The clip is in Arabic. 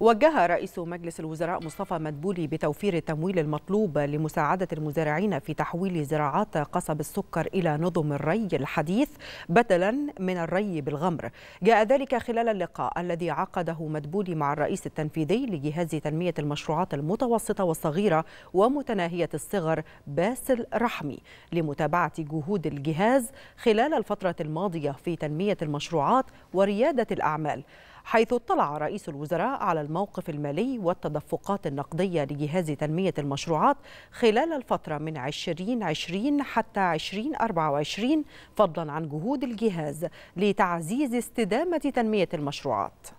وجه رئيس مجلس الوزراء مصطفى مدبولي بتوفير التمويل المطلوب لمساعدة المزارعين في تحويل زراعات قصب السكر إلى نظم الري الحديث بدلا من الري بالغمر جاء ذلك خلال اللقاء الذي عقده مدبولي مع الرئيس التنفيذي لجهاز تنمية المشروعات المتوسطة والصغيرة ومتناهية الصغر باسل رحمي لمتابعة جهود الجهاز خلال الفترة الماضية في تنمية المشروعات وريادة الأعمال حيث اطلع رئيس الوزراء على الموقف المالي والتدفقات النقدية لجهاز تنمية المشروعات خلال الفترة من 2020 حتى 2024 فضلا عن جهود الجهاز لتعزيز استدامة تنمية المشروعات